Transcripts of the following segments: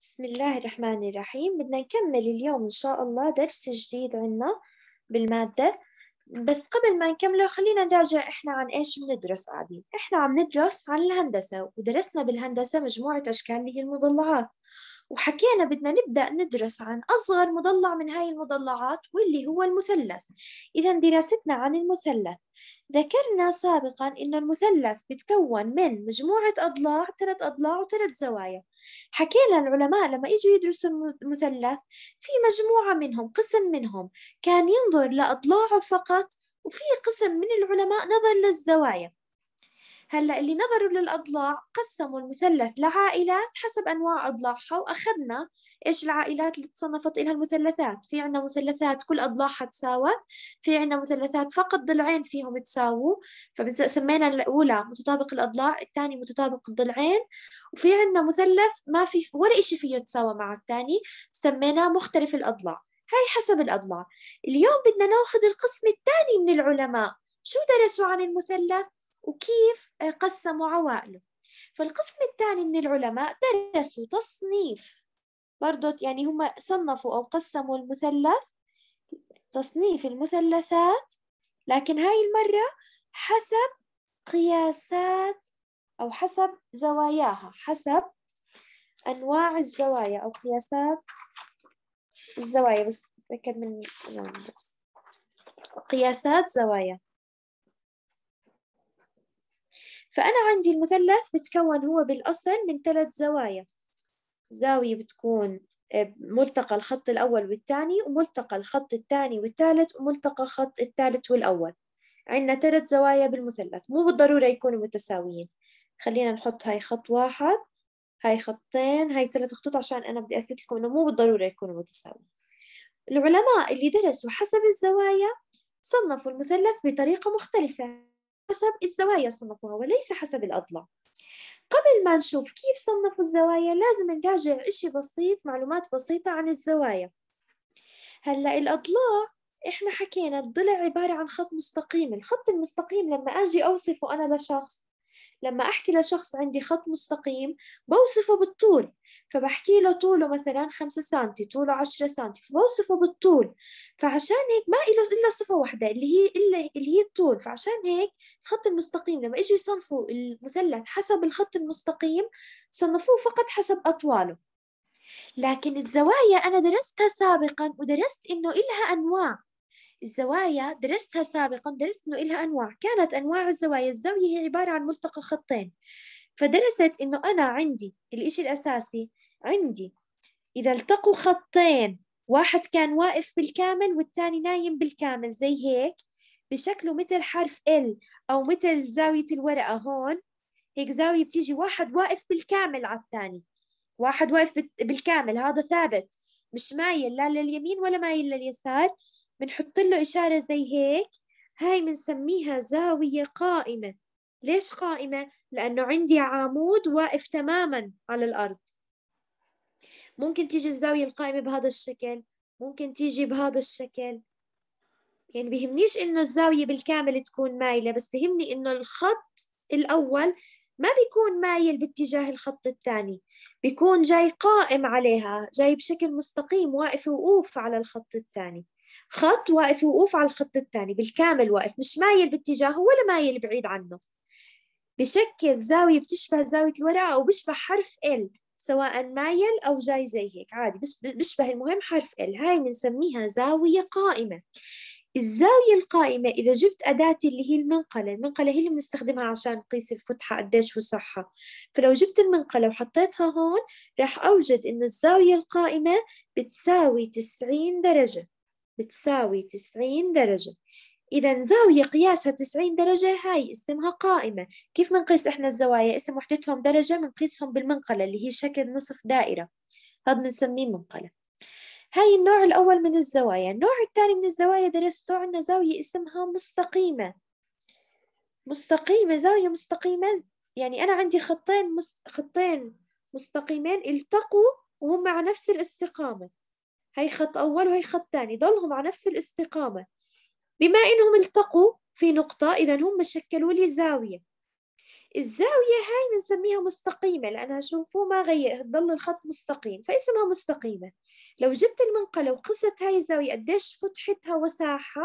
بسم الله الرحمن الرحيم بدنا نكمل اليوم إن شاء الله درس جديد عنا بالمادة بس قبل ما نكمله خلينا نراجع إحنا عن إيش بندرس قاعدين إحنا عم ندرس عن الهندسة ودرسنا بالهندسة مجموعة أشكال اللي هي المضلعات وحكينا بدنا نبدأ ندرس عن أصغر مضلع من هاي المضلعات واللي هو المثلث إذا دراستنا عن المثلث ذكرنا سابقا أن المثلث بتكون من مجموعة أضلاع ثلاث أضلاع وثلاث زوايا حكينا العلماء لما يجوا يدرسوا المثلث في مجموعة منهم قسم منهم كان ينظر لأضلاعه فقط وفي قسم من العلماء نظر للزوايا هلا اللي نظروا للأضلاع قسموا المثلث لعائلات حسب أنواع أضلاعها وأخذنا إيش العائلات اللي تصنفت إلها المثلثات في عندنا مثلثات كل أضلاعها تساوت في عندنا مثلثات فقط ضلعين فيهم تساووا فسمينا الأولى متطابق الأضلاع الثاني متطابق الضلعين وفي عندنا مثلث ما في ولا شيء فيه يتساوى مع الثاني سميناه مختلف الأضلاع هاي حسب الأضلاع اليوم بدنا ناخذ القسم الثاني من العلماء شو درسوا عن المثلث وكيف قسموا عوائله فالقسم الثاني من العلماء درسوا تصنيف برضه يعني هم صنفوا أو قسموا المثلث تصنيف المثلثات لكن هاي المرة حسب قياسات أو حسب زواياها حسب أنواع الزوايا أو قياسات الزوايا بس أتأكد من بس. قياسات زوايا فأنا عندي المثلث بتكون هو بالأصل من ثلاث زوايا زاوية بتكون آه، ملتقى الخط الأول والثاني وملتقى الخط الثاني والثالث وملتقى الخط الثالث والأول عندنا ثلاث زوايا بالمثلث مو بالضرورة يكونوا متساويين خلينا نحط هاي خط واحد هاي خطين هاي ثلاث خطوط عشان أنا بدي أثبت لكم إنه مو بالضرورة يكونوا متساويين العلماء اللي درسوا حسب الزوايا صنفوا المثلث بطريقة مختلفة حسب الزوايا صنفوها وليس حسب الأضلاع قبل ما نشوف كيف صنفوا الزوايا لازم نراجع إشي بسيط معلومات بسيطة عن الزوايا هلأ الأضلاع إحنا حكينا الضلع عبارة عن خط مستقيم الخط المستقيم لما أجي أوصفه أنا لشخص لما أحكي لشخص عندي خط مستقيم بوصفه بالطول فبحكي له طوله مثلا 5 سم طوله 10 سم فبوصفه بالطول فعشان هيك ما له الا صفه واحده اللي هي اللي هي الطول فعشان هيك الخط المستقيم لما اجوا يصنفوا المثلث حسب الخط المستقيم صنفوه فقط حسب اطواله لكن الزوايا أنا درستها سابقا ودرست إنه إلها أنواع الزوايا درستها سابقا درست إنه إلها أنواع كانت أنواع الزوايا الزاوية هي عبارة عن ملتقى خطين فدرست إنه أنا عندي الإشي الأساسي عندي إذا التقوا خطين واحد كان واقف بالكامل والثاني نايم بالكامل زي هيك بشكله مثل حرف L أو مثل زاوية الورقة هون هيك زاوية بتيجي واحد واقف بالكامل على الثاني واحد واقف بالكامل هذا ثابت مش مايل لا لليمين ولا مايل لليسار بنحط له إشارة زي هيك هاي بنسميها زاوية قائمة ليش قائمة؟ لأنه عندي عمود واقف تماما على الأرض ممكن تيجي الزاوية القائمة بهذا الشكل ممكن تيجي بهذا الشكل يعني بهمنيش إنه الزاوية بالكامل تكون مايلة بس بهمني إنه الخط الأول ما بيكون مايل باتجاه الخط الثاني بيكون جاي قائم عليها جاي بشكل مستقيم واقف وقوف على الخط الثاني خط واقف وقوف على الخط الثاني بالكامل واقف مش مايل باتجاهه ولا مايل بعيد عنه بشكل زاوية بتشبه زاوية الورقة أو حرف L سواء مايل أو جاي زي هيك عادي بس بيشبه المهم حرف ال هاي بنسميها زاوية قائمة الزاوية القائمة إذا جبت أداتي اللي هي المنقلة المنقلة هي اللي بنستخدمها عشان نقيس الفتحة قديش وصحة فلو جبت المنقلة وحطيتها هون راح أوجد إنه الزاوية القائمة بتساوي 90 درجة بتساوي 90 درجة إذا زاوية قياسها 90 درجة هاي اسمها قائمة كيف بنقيس إحنا الزوايا اسم وحدتهم درجة بنقيسهم بالمنقلة اللي هي شكل نصف دائرة هذا بنسميه منقلة هاي النوع الأول من الزوايا النوع الثاني من الزوايا درسته عندنا زاوية اسمها مستقيمة مستقيمة زاوية مستقيمة يعني أنا عندي خطين مس... خطين مستقيمين التقوا وهم على نفس الاستقامة هاي خط أول وهي خط ثاني ضلهم على نفس الاستقامة بما أنهم التقوا في نقطة إذا هم شكلوا لي زاوية الزاوية هاي بنسميها مستقيمة لأنها شوفوا ما غير ضل الخط مستقيم فاسمها مستقيمة لو جبت المنقلة وقست هاي الزاوية قديش فتحتها وساحة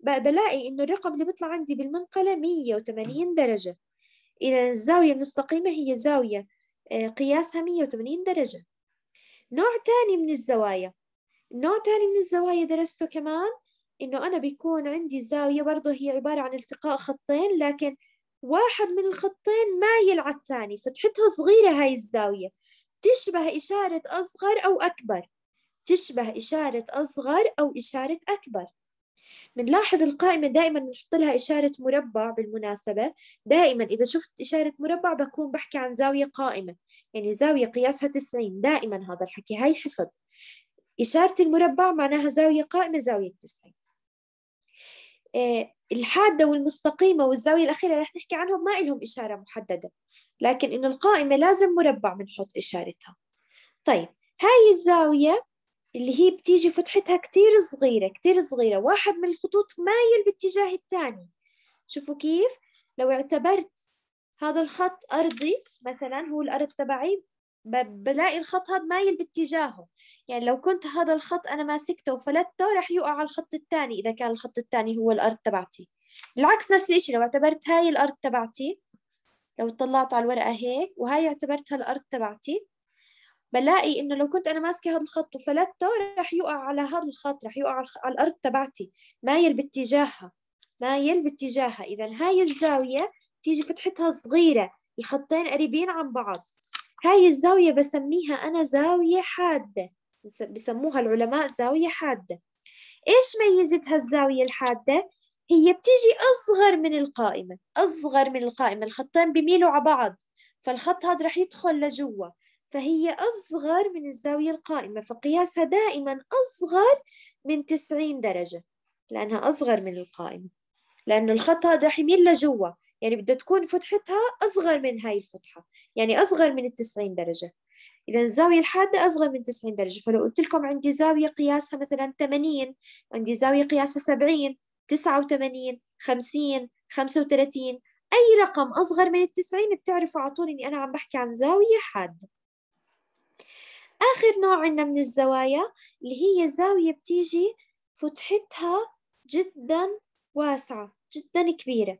بلاقي إنه الرقم اللي بيطلع عندي بالمنقلة 180 درجة إذا الزاوية المستقيمة هي زاوية آه، قياسها 180 درجة نوع ثاني من الزوايا نوع ثاني من الزوايا درسته كمان إنه أنا بيكون عندي زاوية برضه هي عبارة عن التقاء خطين لكن واحد من الخطين مايل على الثاني فتحتها صغيرة هاي الزاوية تشبه إشارة أصغر أو أكبر تشبه إشارة أصغر أو إشارة أكبر بنلاحظ القائمة دائما بنحط لها إشارة مربع بالمناسبة دائما إذا شفت إشارة مربع بكون بحكي عن زاوية قائمة يعني زاوية قياسها 90 دائما هذا الحكي هاي حفظ إشارة المربع معناها زاوية قائمة زاوية 90 آه، الحادة والمستقيمة والزاوية الأخيرة اللي رح نحكي عنهم ما لهم إشارة محددة لكن إنه القائمة لازم مربع بنحط إشارتها طيب هاي الزاوية اللي هي بتيجي فتحتها كتير صغيرة كتير صغيرة واحد من الخطوط مايل باتجاه الثاني شوفوا كيف لو اعتبرت هذا الخط أرضي مثلا هو الأرض تبعي بلاقي الخط هذا مايل باتجاهه يعني لو كنت هذا الخط أنا ماسكته وفلتته رح يقع على الخط الثاني إذا كان الخط الثاني هو الأرض تبعتي العكس نفس الشيء لو اعتبرت هاي الأرض تبعتي لو طلعت على الورقة هيك وهاي اعتبرتها الأرض تبعتي بلاقي إنه لو كنت أنا ماسكة هذا الخط وفلتته رح يقع على هذا الخط رح يقع على الأرض تبعتي مايل باتجاهها مايل باتجاهها إذا هاي الزاوية تيجي فتحتها صغيرة الخطين قريبين عن بعض هاي الزاوية بسميها أنا زاوية حادة بسموها العلماء زاوية حادة إيش ميزتها الزاوية الحادة؟ هي بتيجي أصغر من القائمة أصغر من القائمة الخطين بميلوا على بعض فالخط هذا رح يدخل لجوا فهي أصغر من الزاوية القائمة فقياسها دائما أصغر من 90 درجة لأنها أصغر من القائمة لأنه الخط هذا رح يميل لجوا يعني بدها تكون فتحتها أصغر من هاي الفتحة يعني أصغر من التسعين درجة إذا الزاوية الحادة أصغر من 90 درجة فلو قلت لكم عندي زاوية قياسها مثلا 80 عندي زاوية قياسها 70 89 50 35 أي رقم أصغر من 90 بتعرفوا على طول إني أنا عم بحكي عن زاوية حادة آخر نوع عندنا من الزوايا اللي هي زاوية بتيجي فتحتها جدا واسعة جدا كبيرة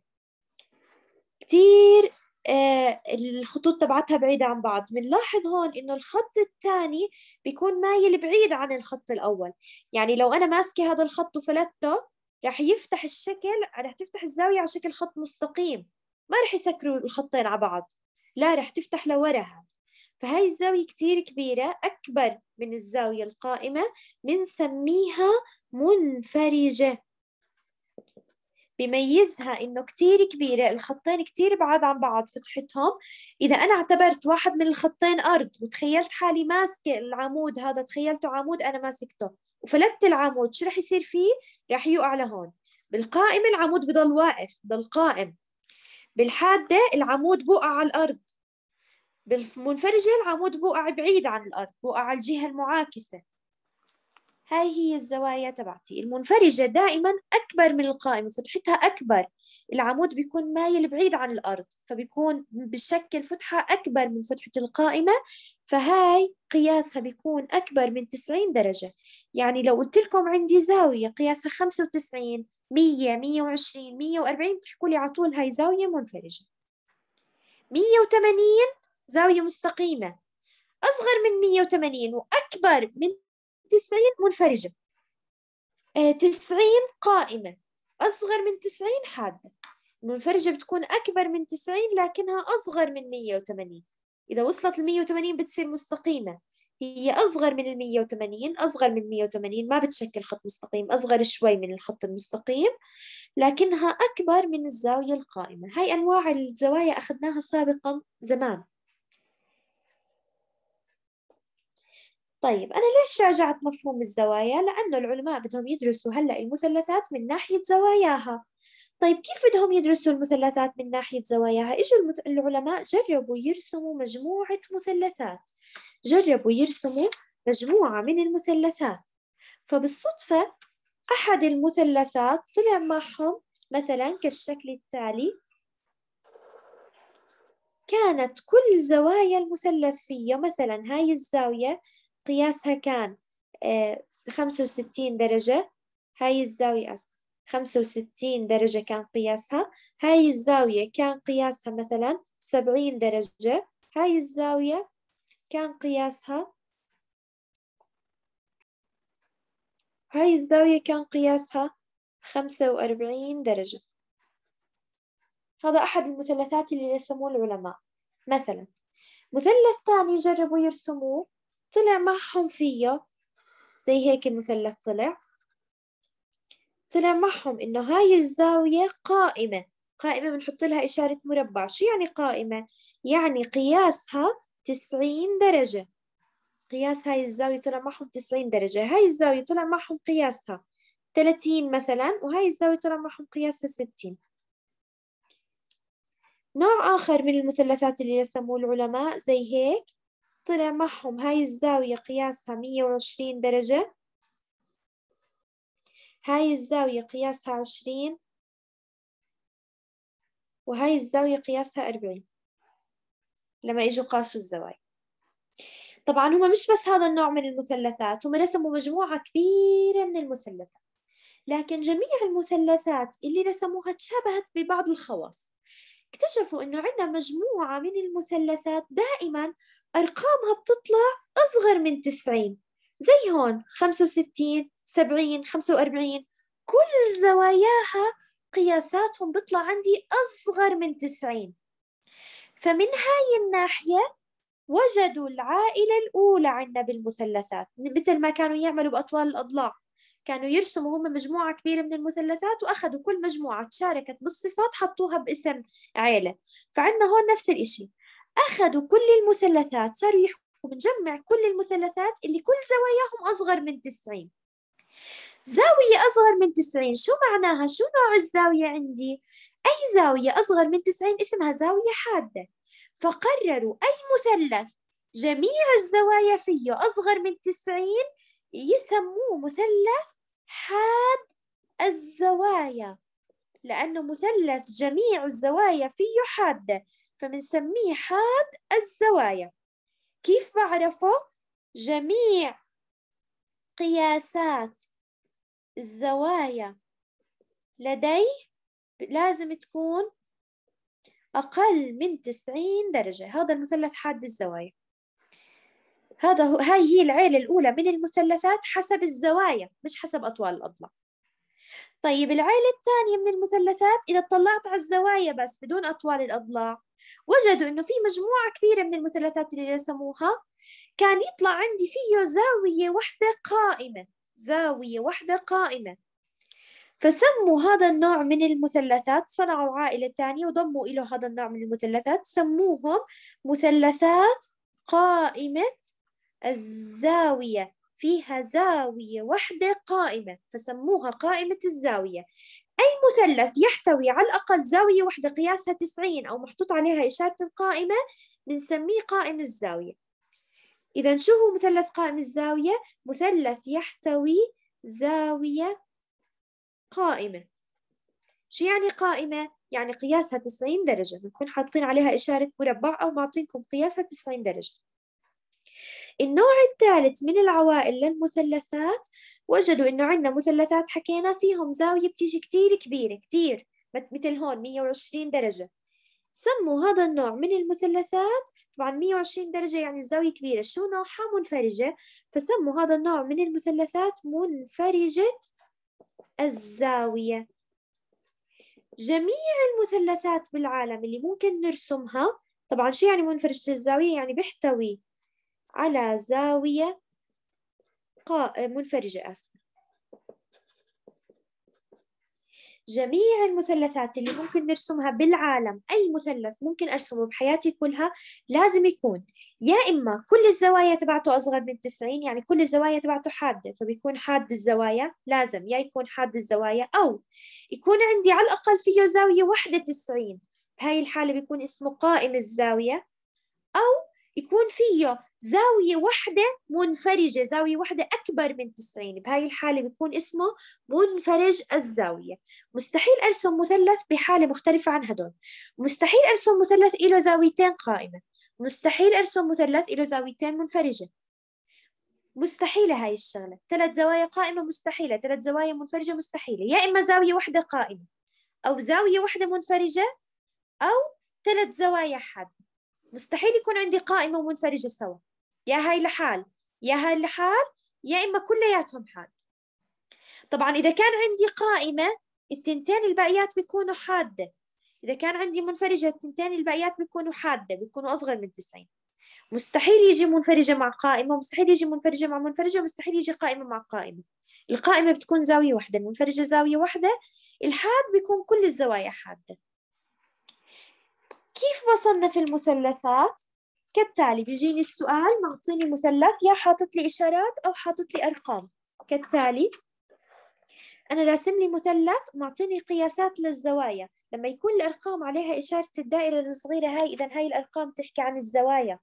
كتير آه، الخطوط تبعتها بعيدة عن بعض بنلاحظ هون إنه الخط الثاني بيكون مايل بعيد عن الخط الأول يعني لو أنا ماسكة هذا الخط وفلتته رح يفتح الشكل رح تفتح الزاوية على شكل خط مستقيم ما رح يسكروا الخطين على بعض لا رح تفتح لورا فهاي الزاوية كتير كبيرة أكبر من الزاوية القائمة بنسميها منفرجة بميزها انه كتير كبيرة الخطين كتير بعاد عن بعض فتحتهم اذا انا اعتبرت واحد من الخطين ارض وتخيلت حالي ماسكة العمود هذا تخيلته عمود انا ماسكته وفلتت العمود شو رح يصير فيه؟ رح يقع لهون بالقائمة العمود بضل واقف بضل قائم بالحادة العمود بوقع على الارض بالمنفرجة العمود بوقع بعيد عن الارض بوقع على الجهة المعاكسة هاي هي الزوايا تبعتي المنفرجة دائما أكبر من القائمة فتحتها أكبر العمود بيكون مايل بعيد عن الأرض فبيكون بشكل فتحة أكبر من فتحة القائمة فهاي قياسها بيكون أكبر من 90 درجة يعني لو قلت لكم عندي زاوية قياسها 95 100 120 140 بتحكوا لي على طول هاي زاوية منفرجة 180 زاوية مستقيمة أصغر من 180 وأكبر من 90 منفرجة 90 آه، قائمة أصغر من 90 حادة المنفرجة بتكون أكبر من 90 لكنها أصغر من 180 إذا وصلت ل 180 بتصير مستقيمة هي أصغر من ال 180 أصغر من 180 ما بتشكل خط مستقيم أصغر شوي من الخط المستقيم لكنها أكبر من الزاوية القائمة هاي أنواع الزوايا أخذناها سابقا زمان طيب أنا ليش راجعت مفهوم الزوايا؟ لأنه العلماء بدهم يدرسوا هلأ المثلثات من ناحية زواياها طيب كيف بدهم يدرسوا المثلثات من ناحية زواياها؟ إجوا المث... العلماء جربوا يرسموا مجموعة مثلثات جربوا يرسموا مجموعة من المثلثات فبالصدفة أحد المثلثات طلع معهم مثلا كالشكل التالي كانت كل زوايا المثلث فيه مثلا هاي الزاوية قياسها كان آه، خمسة وستين درجة هاي الزاوية أصلا خمسة وستين درجة كان قياسها هاي الزاوية كان قياسها مثلا سبعين درجة هاي الزاوية كان قياسها هاي الزاوية كان قياسها خمسة وأربعين درجة هذا أحد المثلثات اللي رسموه العلماء مثلا مثلث ثاني جربوا يرسموه طلع معهم فيه زي هيك المثلث طلع طلع معهم إنه هاي الزاوية قائمة قائمة بنحط لها إشارة مربع شو يعني قائمة؟ يعني قياسها 90 درجة قياس هاي الزاوية طلع معهم 90 درجة هاي الزاوية طلع معهم قياسها 30 مثلا وهاي الزاوية طلع معهم قياسها 60 نوع آخر من المثلثات اللي رسموه العلماء زي هيك طلع معهم هاي الزاوية قياسها 120 درجة هاي الزاوية قياسها 20 وهاي الزاوية قياسها 40 لما إجوا قاسوا الزوايا طبعا هم مش بس هذا النوع من المثلثات هم رسموا مجموعة كبيرة من المثلثات لكن جميع المثلثات اللي رسموها تشابهت ببعض الخواص اكتشفوا أنه عندنا مجموعة من المثلثات دائما أرقامها بتطلع أصغر من 90 زي هون 65 70 45 كل زواياها قياساتهم بطلع عندي أصغر من 90 فمن هاي الناحية وجدوا العائلة الأولى عندنا بالمثلثات مثل ما كانوا يعملوا بأطوال الأضلاع كانوا يرسموا هم مجموعة كبيرة من المثلثات وأخذوا كل مجموعة تشاركت بالصفات حطوها باسم عيلة فعندنا هون نفس الإشي أخذوا كل المثلثات صاروا يحكوا بنجمع كل المثلثات اللي كل زواياهم أصغر من 90 زاوية أصغر من 90 شو معناها؟ شو نوع الزاوية عندي؟ أي زاوية أصغر من 90 اسمها زاوية حادة فقرروا أي مثلث جميع الزوايا فيه أصغر من 90 يسموه مثلث حاد الزوايا لأنه مثلث جميع الزوايا فيه حادة فبنسميه حاد الزوايا كيف بعرفه؟ جميع قياسات الزوايا لدي لازم تكون أقل من 90 درجة هذا المثلث حاد الزوايا هذا هو هاي هي العيلة الأولى من المثلثات حسب الزوايا مش حسب أطوال الأضلاع طيب العيلة الثانية من المثلثات إذا اطلعت على الزوايا بس بدون أطوال الأضلاع وجدوا إنه في مجموعة كبيرة من المثلثات اللي رسموها كان يطلع عندي فيه زاوية واحدة قائمة زاوية واحدة قائمة فسموا هذا النوع من المثلثات صنعوا عائلة ثانيه وضموا له هذا النوع من المثلثات سموهم مثلثات قائمة الزاوية فيها زاوية واحدة قائمة فسموها قائمة الزاوية أي مثلث يحتوي على الأقل زاوية واحدة قياسها 90 أو محطوط عليها إشارة القائمة بنسميه قائم الزاوية إذا شو هو مثلث قائم الزاوية؟ مثلث يحتوي زاوية قائمة شو يعني قائمة؟ يعني قياسها 90 درجة بنكون حاطين عليها إشارة مربع أو معطينكم قياسها 90 درجة النوع الثالث من العوائل للمثلثات وجدوا إنه عندنا مثلثات حكينا فيهم زاوية بتيجي كتير كبيرة كتير مثل هون 120 درجة سموا هذا النوع من المثلثات طبعا 120 درجة يعني الزاوية كبيرة شو نوعها منفرجة فسموا هذا النوع من المثلثات منفرجة الزاوية جميع المثلثات بالعالم اللي ممكن نرسمها طبعا شو يعني منفرجة الزاوية يعني بيحتوي على زاوية منفرجة آسفة جميع المثلثات اللي ممكن نرسمها بالعالم أي مثلث ممكن أرسمه بحياتي كلها لازم يكون يا إما كل الزوايا تبعته أصغر من 90 يعني كل الزوايا تبعته حادة فبيكون حاد الزوايا لازم يا يكون حاد الزوايا أو يكون عندي على الأقل فيه زاوية واحدة 90 بهاي الحالة بيكون اسمه قائم الزاوية أو يكون فيه زاوية واحدة منفرجة زاوية واحدة أكبر من 90 بهاي الحالة بيكون اسمه منفرج الزاوية مستحيل أرسم مثلث بحالة مختلفة عن هدول مستحيل أرسم مثلث له زاويتين قائمة مستحيل أرسم مثلث له زاويتين منفرجة مستحيلة هاي الشغلة ثلاث زوايا قائمة مستحيلة ثلاث زوايا منفرجة مستحيلة يا إما زاوية واحدة قائمة أو زاوية واحدة منفرجة أو ثلاث زوايا حادة مستحيل يكون عندي قائمة ومنفرجه سوا يا هاي لحال يا هاي لحال يا إما كلياتهم حاد طبعا إذا كان عندي قائمة التنتين الباقيات بيكونوا حادة إذا كان عندي منفرجة التنتين الباقيات بيكونوا حادة بيكونوا أصغر من 90 مستحيل يجي منفرجة مع قائمة ومستحيل يجي منفرجة مع منفرجة ومستحيل يجي قائمة مع قائمة القائمة بتكون زاوية واحدة المنفرجة زاوية واحدة الحاد بيكون كل الزوايا حادة كيف بصنف المثلثات؟ كالتالي بيجيني السؤال معطيني مثلث يا حاطط لي إشارات أو حاطط لي أرقام كالتالي أنا راسم لي مثلث معطيني قياسات للزوايا لما يكون الأرقام عليها إشارة الدائرة الصغيرة هاي إذا هاي الأرقام تحكي عن الزوايا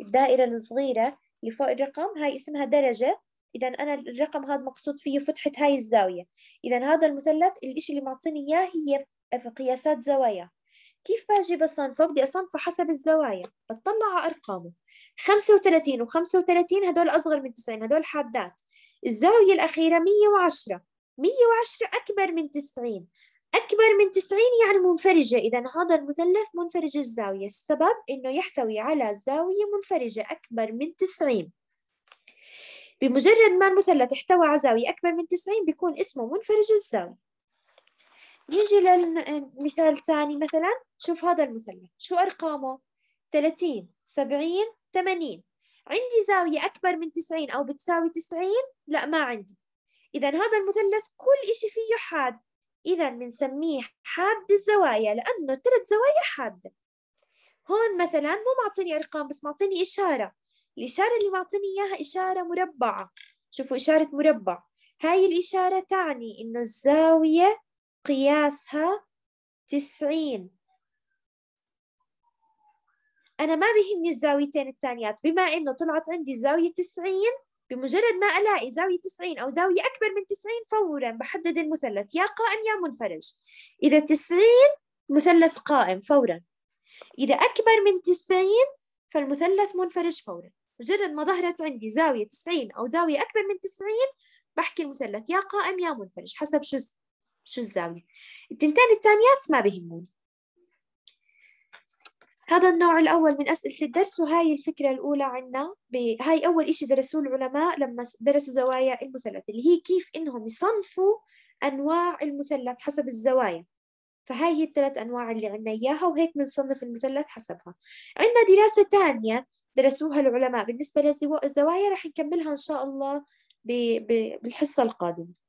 الدائرة الصغيرة اللي فوق الرقم هاي اسمها درجة إذا أنا الرقم هذا مقصود فيه فتحة هاي الزاوية إذا هذا المثلث الإشي اللي معطيني إياه هي في قياسات زوايا كيف بجي بصنفه بدي اصنفه حسب الزوايا بطلع على ارقامه 35 و35 هدول اصغر من 90 هدول حادات الزاويه الاخيره 110 110 اكبر من 90 أكبر من 90 يعني منفرجة إذا هذا المثلث منفرج الزاوية السبب أنه يحتوي على زاوية منفرجة أكبر من 90 بمجرد ما المثلث احتوى على زاوية أكبر من 90 بيكون اسمه منفرج الزاوية نيجي للمثال الثاني مثلا شوف هذا المثلث شو أرقامه 30 70 80 عندي زاوية أكبر من 90 أو بتساوي 90 لا ما عندي إذا هذا المثلث كل إشي فيه حاد إذا بنسميه حاد الزوايا لأنه ثلاث زوايا حادة هون مثلا مو معطيني أرقام بس معطيني إشارة الإشارة اللي معطيني إياها إشارة مربعة شوفوا إشارة مربع هاي الإشارة تعني إنه الزاوية قياسها تسعين أنا ما بيهمني الزاويتين الثانيات بما إنه طلعت عندي زاوية تسعين بمجرد ما ألاقي زاوية 90 أو زاوية أكبر من 90 فورا بحدد المثلث يا قائم يا منفرج إذا 90 مثلث قائم فورا إذا أكبر من 90 فالمثلث منفرج فورا مجرد ما ظهرت عندي زاوية 90 أو زاوية أكبر من 90 بحكي المثلث يا قائم يا منفرج حسب شو شو الزاوية التنتين التانيات ما بهموني هذا النوع الأول من أسئلة الدرس وهاي الفكرة الأولى عنا هاي أول إشي درسوه العلماء لما درسوا زوايا المثلث اللي هي كيف إنهم يصنفوا أنواع المثلث حسب الزوايا فهاي هي الثلاث أنواع اللي عنا إياها وهيك بنصنف المثلث حسبها عنا دراسة تانية درسوها العلماء بالنسبة للزوايا رح نكملها إن شاء الله بالحصة القادمة